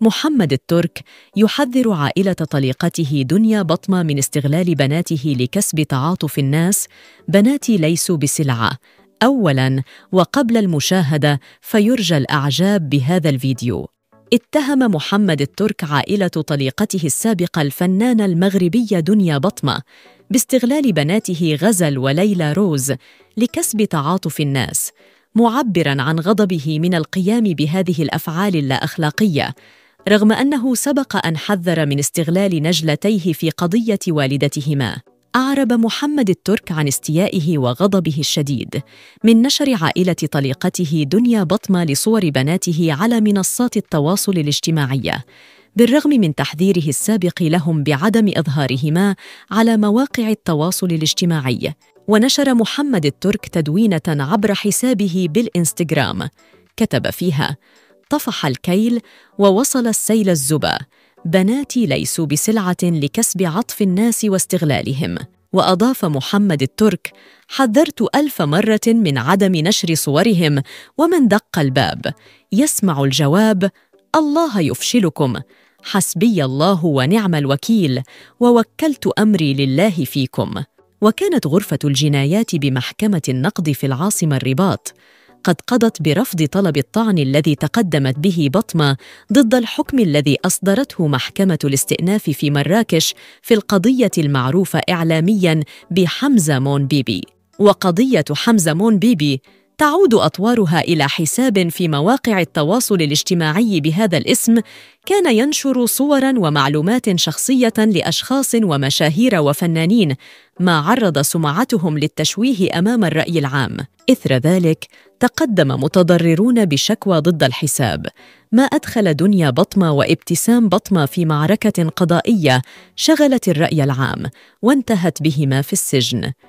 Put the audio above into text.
محمد الترك يحذر عائلة طليقته دنيا بطمة من استغلال بناته لكسب تعاطف الناس بناتي ليسوا بسلعة أولاً وقبل المشاهدة فيرجى الأعجاب بهذا الفيديو اتهم محمد الترك عائلة طليقته السابقة الفنانة المغربية دنيا بطمة باستغلال بناته غزل وليلى روز لكسب تعاطف الناس معبرا عن غضبه من القيام بهذه الافعال اللا اخلاقيه رغم أنه سبق أن حذر من استغلال نجلتيه في قضية والدتهما أعرب محمد الترك عن استيائه وغضبه الشديد من نشر عائلة طليقته دنيا بطمة لصور بناته على منصات التواصل الاجتماعية بالرغم من تحذيره السابق لهم بعدم إظهارهما على مواقع التواصل الاجتماعي ونشر محمد الترك تدوينة عبر حسابه بالإنستغرام كتب فيها طفح الكيل ووصل السيل الزبا بناتي ليسوا بسلعه لكسب عطف الناس واستغلالهم واضاف محمد الترك حذرت الف مره من عدم نشر صورهم ومن دق الباب يسمع الجواب الله يفشلكم حسبي الله ونعم الوكيل ووكلت امري لله فيكم وكانت غرفه الجنايات بمحكمه النقد في العاصمه الرباط قد قضت برفض طلب الطعن الذي تقدمت به بطمه ضد الحكم الذي اصدرته محكمه الاستئناف في مراكش في القضيه المعروفه اعلاميا بحمزه مون بيبي وقضيه حمزه مون بيبي تعود اطوارها الى حساب في مواقع التواصل الاجتماعي بهذا الاسم كان ينشر صورا ومعلومات شخصيه لاشخاص ومشاهير وفنانين ما عرض سمعتهم للتشويه امام الراي العام اثر ذلك تقدم متضررون بشكوى ضد الحساب ما ادخل دنيا بطمه وابتسام بطمه في معركه قضائيه شغلت الراي العام وانتهت بهما في السجن